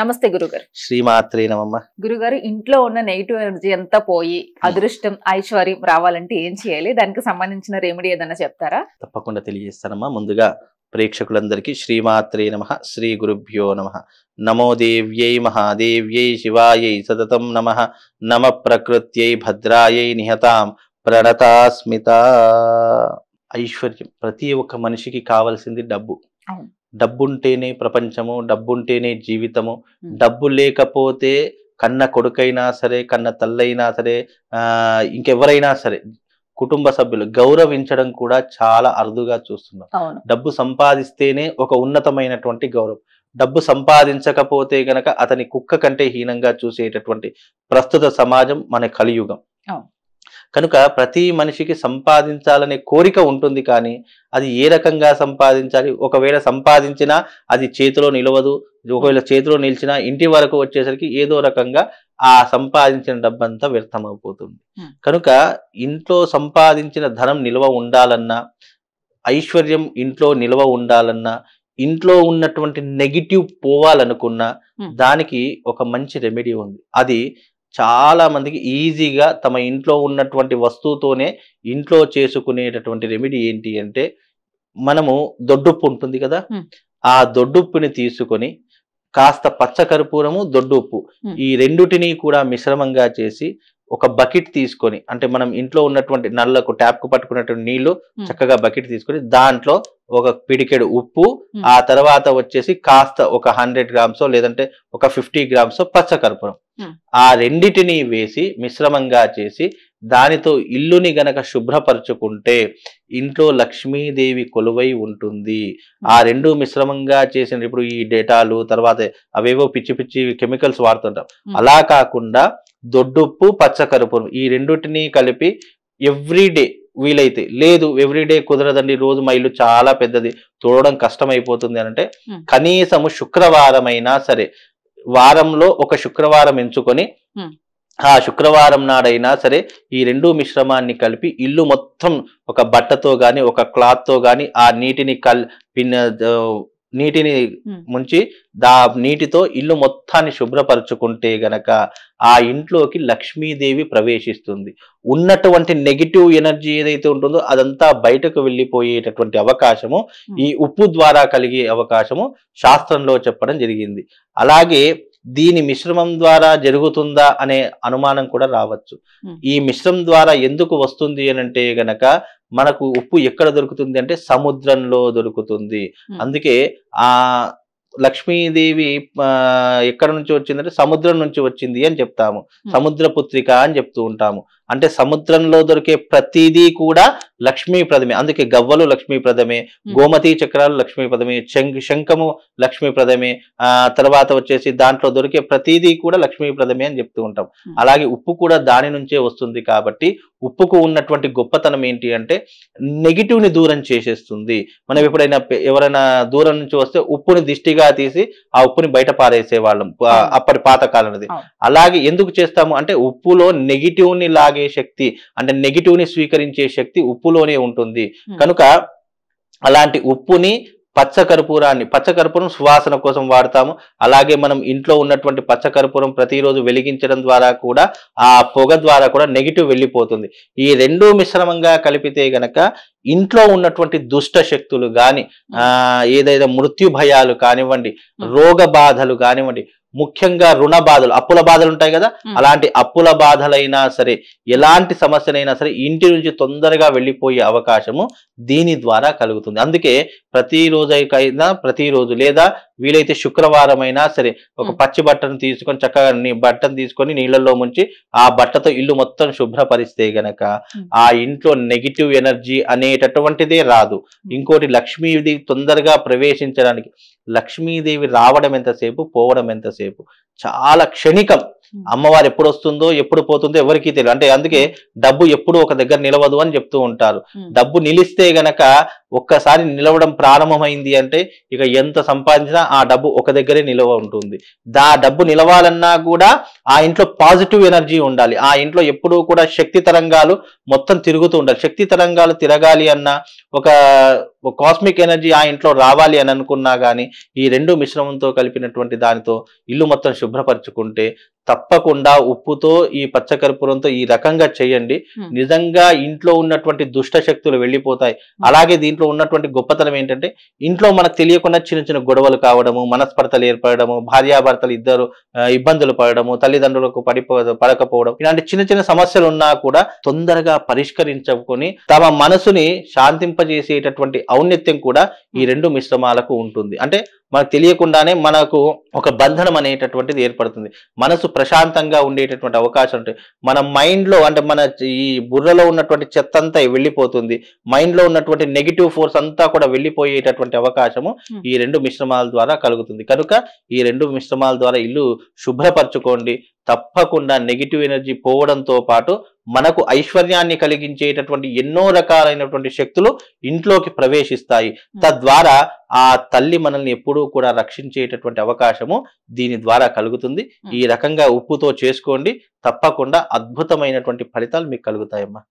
నమస్తే గురుగారు శ్రీమాత్రే నమమ్మ గురుగారు ఇంట్లో ఉన్న నెగిటివ్ ఎనర్జీ అంతా పోయి అదృష్టం ఐశ్వర్యం రావాలంటే ఏం చేయాలి దానికి సంబంధించిన రెమెడీ ఏదైనా చెప్తారా తప్పకుండా తెలియజేస్తానమ్మా ముందుగా ప్రేక్షకులందరికీ శ్రీమాత్రే నమ శ్రీ గురుభ్యో నమ నమో దేవ్యై మహాదేవ్యై శివాయై సతతం నమ నమ ప్రకృత్యై భద్రాయై నిహతాం ప్రణతాస్మిత ఐశ్వర్యం ప్రతి ఒక్క మనిషికి కావలసింది డబ్బు డబ్బుంటేనే ప్రపంచము డబ్బుంటేనే జీవితము డబ్బు లేకపోతే కన్న కొడుకైనా సరే కన్న తల్లైనా సరే ఇంకెవరైనా సరే కుటుంబ సభ్యులు గౌరవించడం కూడా చాలా అరుదుగా చూస్తున్నారు డబ్బు సంపాదిస్తేనే ఒక ఉన్నతమైనటువంటి గౌరవం డబ్బు సంపాదించకపోతే గనక అతని కుక్క కంటే హీనంగా చూసేటటువంటి ప్రస్తుత సమాజం మన కలియుగం కనుక ప్రతి మనిషికి సంపాదించాలనే కోరిక ఉంటుంది కానీ అది ఏ రకంగా సంపాదించాలి ఒకవేళ సంపాదించినా అది చేతిలో నిలవదు ఒకవేళ చేతిలో నిలిచినా ఇంటి వరకు వచ్చేసరికి ఏదో రకంగా ఆ సంపాదించిన డబ్బంతా వ్యర్థమైపోతుంది కనుక ఇంట్లో సంపాదించిన ధనం నిల్వ ఉండాలన్నా ఐశ్వర్యం ఇంట్లో నిల్వ ఉండాలన్నా ఇంట్లో ఉన్నటువంటి నెగిటివ్ పోవాలనుకున్నా దానికి ఒక మంచి రెమెడీ ఉంది అది చాలా మందికి ఈజీగా తమ ఇంట్లో ఉన్నటువంటి వస్తువుతోనే ఇంట్లో చేసుకునేటటువంటి రెమెడీ ఏంటి అంటే మనము దొడ్డుప్పు ఉంటుంది కదా ఆ దొడ్డుప్పుని తీసుకొని కాస్త పచ్చ కర్పూరము దొడ్డుప్పు ఈ రెండుటిని కూడా మిశ్రమంగా చేసి ఒక బకెట్ తీసుకొని అంటే మనం ఇంట్లో ఉన్నటువంటి నల్లకు ట్యాప్ కు పట్టుకున్నటువంటి నీళ్లు చక్కగా బకెట్ తీసుకొని దాంట్లో ఒక పిడికెడు ఉప్పు ఆ తర్వాత వచ్చేసి కాస్త ఒక హండ్రెడ్ గ్రామ్స్ లేదంటే ఒక ఫిఫ్టీ గ్రామ్స్ పచ్చకర్పూరం ఆ రెండిటిని వేసి మిశ్రమంగా చేసి దానితో ఇల్లుని గనక శుభ్రపరచుకుంటే ఇంట్లో లక్ష్మీదేవి కొలువై ఉంటుంది ఆ రెండు మిశ్రమంగా చేసిన ఇప్పుడు ఈ డేటాలు తర్వాత అవేవో పిచ్చి పిచ్చి కెమికల్స్ వాడుతుంటాం అలా కాకుండా దొడ్డుప్పు పచ్చకరుపును ఈ రెండుటిని కలిపి ఎవ్రీడే వీలైతే లేదు ఎవ్రీడే కుదరదండి రోజు మా ఇల్లు చాలా పెద్దది తోడడం కష్టమైపోతుంది అని అంటే కనీసము శుక్రవారం అయినా సరే వారంలో ఒక శుక్రవారం ఎంచుకొని ఆ శుక్రవారం నాడైనా సరే ఈ రెండు మిశ్రమాన్ని కలిపి ఇల్లు మొత్తం ఒక బట్టతో గాని ఒక క్లాత్తో గాని ఆ నీటిని కల్ పిన్న నీటిని ముంచి దా నీటితో ఇల్లు మొత్తాన్ని శుభ్రపరచుకుంటే గనక ఆ ఇంట్లోకి లక్ష్మీదేవి ప్రవేశిస్తుంది ఉన్నటువంటి నెగిటివ్ ఎనర్జీ ఏదైతే ఉంటుందో అదంతా బయటకు వెళ్ళిపోయేటటువంటి అవకాశము ఈ ఉప్పు ద్వారా కలిగే అవకాశము శాస్త్రంలో చెప్పడం జరిగింది అలాగే దీని మిశ్రమం ద్వారా జరుగుతుందా అనే అనుమానం కూడా రావచ్చు ఈ మిశ్రమం ద్వారా ఎందుకు వస్తుంది అని అంటే గనక మనకు ఉప్పు ఎక్కడ దొరుకుతుంది అంటే సముద్రంలో దొరుకుతుంది అందుకే ఆ లక్ష్మీదేవి ఎక్కడ నుంచి వచ్చిందంటే సముద్రం నుంచి వచ్చింది అని చెప్తాము సముద్ర పుత్రిక అని చెప్తూ ఉంటాము అంటే సముద్రంలో దొరికే ప్రతిదీ కూడా లక్ష్మీప్రదమే అందుకే గవ్వలు లక్ష్మీప్రదమే గోమతి చక్రాలు లక్ష్మీప్రదమే శంఖ శంఖము లక్ష్మీప్రదమే ఆ తర్వాత వచ్చేసి దాంట్లో దొరికే ప్రతిదీ కూడా లక్ష్మీప్రదమే అని చెప్తూ ఉంటాం అలాగే ఉప్పు కూడా దాని నుంచే వస్తుంది కాబట్టి ఉప్పుకు ఉన్నటువంటి గొప్పతనం ఏంటి అంటే నెగిటివ్ని దూరం చేసేస్తుంది మనం ఎప్పుడైనా ఎవరైనా దూరం నుంచి వస్తే ఉప్పుని దిష్టిగా తీసి ఆ ఉప్పుని బయట పారేసే వాళ్ళం అప్పటి పాతకాలనది అలాగే ఎందుకు చేస్తాము అంటే ఉప్పులో నెగిటివ్ని లాగా తాగే శక్తి అంటే నెగిటివ్ ని స్వీకరించే శక్తి ఉప్పులోనే ఉంటుంది hmm. కనుక అలాంటి ఉప్పుని పచ్చకర్పూరాన్ని పచ్చకర్పూరం సువాసన కోసం వాడతాము అలాగే మనం ఇంట్లో ఉన్నటువంటి పచ్చకర్పూరం ప్రతిరోజు వెలిగించడం ద్వారా కూడా ఆ పొగ ద్వారా కూడా నెగిటివ్ వెళ్ళిపోతుంది ఈ రెండు మిశ్రమంగా కలిపితే గనక ఇంట్లో ఉన్నటువంటి దుష్ట శక్తులు కానీ hmm. ఏదైతే మృత్యు భయాలు కానివ్వండి hmm. రోగ బాధలు కానివ్వండి ముఖ్యంగా రుణ బాధలు అప్పుల బాధలు ఉంటాయి కదా అలాంటి అప్పుల బాధలైనా సరే ఎలాంటి సమస్యలైనా సరే ఇంటి నుంచి తొందరగా వెళ్ళిపోయే అవకాశము దీని ద్వారా కలుగుతుంది అందుకే ప్రతి ప్రతిరోజు లేదా వీలైతే శుక్రవారం అయినా సరే ఒక పచ్చి బట్టను తీసుకొని చక్కగా బట్టను తీసుకొని నీళ్ళల్లో ముంచి ఆ బట్టతో ఇల్లు మొత్తం శుభ్రపరిస్తే గనక ఆ ఇంట్లో నెగిటివ్ ఎనర్జీ అనేటటువంటిదే రాదు ఇంకోటి లక్ష్మీదేవి తొందరగా ప్రవేశించడానికి లక్ష్మీదేవి రావడం ఎంతసేపు పోవడం ఎంతసేపు చాలా క్షణికం అమ్మవారు ఎప్పుడు వస్తుందో ఎప్పుడు పోతుందో ఎవరికి తెలియదు అంటే అందుకే డబ్బు ఎప్పుడు ఒక దగ్గర నిలవదు అని చెప్తూ ఉంటారు డబ్బు నిలిస్తే గనక ఒక్కసారి నిలవడం ప్రారంభమైంది అంటే ఇక ఎంత సంపాదించినా ఆ డబ్బు ఒక దగ్గరే నిలవ ఉంటుంది దా డబ్బు నిలవాలన్నా కూడా ఆ ఇంట్లో పాజిటివ్ ఎనర్జీ ఉండాలి ఆ ఇంట్లో ఎప్పుడు కూడా శక్తి తరంగాలు మొత్తం తిరుగుతూ ఉండాలి శక్తి తరంగాలు తిరగాలి అన్న ఒక కాస్మిక్ ఎనర్జీ ఆ ఇంట్లో రావాలి అని అనుకున్నా కానీ ఈ రెండు మిశ్రమంతో కలిపినటువంటి దానితో ఇల్లు మొత్తం శుభ్రపరచుకుంటే తప్పకుండా ఉప్పుతో ఈ పచ్చకర్పూరంతో ఈ రకంగా చేయండి hmm. నిజంగా ఇంట్లో ఉన్నటువంటి దుష్ట శక్తులు వెళ్ళిపోతాయి hmm. అలాగే దీంట్లో ఉన్నటువంటి గొప్పతనం ఏంటంటే ఇంట్లో మనకు తెలియకుండా చిన్న చిన్న గొడవలు కావడము మనస్పర్తలు ఏర్పడము భార్యాభర్తలు ఇద్దరు ఇబ్బందులు పడడము తల్లిదండ్రులకు పడిపో పడకపోవడం ఇలాంటి చిన్న చిన్న సమస్యలు ఉన్నా కూడా తొందరగా పరిష్కరించుకొని తమ మనసుని శాంతింపజేసేటటువంటి ఔన్నత్యం కూడా ఈ hmm. రెండు మిశ్రమాలకు ఉంటుంది అంటే మనకు తెలియకుండానే మనకు ఒక బంధనం అనేటటువంటిది ఏర్పడుతుంది మనసు ప్రశాంతంగా ఉండేటటువంటి అవకాశం ఉంటుంది మన మైండ్లో అంటే మన ఈ బుర్రలో ఉన్నటువంటి చెత్త అంతా వెళ్ళిపోతుంది మైండ్లో ఉన్నటువంటి నెగిటివ్ ఫోర్స్ అంతా కూడా వెళ్ళిపోయేటటువంటి అవకాశము hmm. ఈ రెండు మిశ్రమాల ద్వారా కలుగుతుంది కనుక ఈ రెండు మిశ్రమాల ద్వారా ఇల్లు శుభ్రపరచుకోండి తప్పకుండా నెగిటివ్ ఎనర్జీ పోవడంతో పాటు మనకు ఐశ్వర్యాన్ని కలిగించేటటువంటి ఎన్నో రకాలైనటువంటి శక్తులు ఇంట్లోకి ప్రవేశిస్తాయి తద్వారా ఆ తల్లి మనల్ని ఎప్పుడూ కూడా రక్షించేటటువంటి అవకాశము దీని ద్వారా కలుగుతుంది ఈ రకంగా ఉప్పుతో చేసుకోండి తప్పకుండా అద్భుతమైనటువంటి ఫలితాలు మీకు కలుగుతాయమ్మా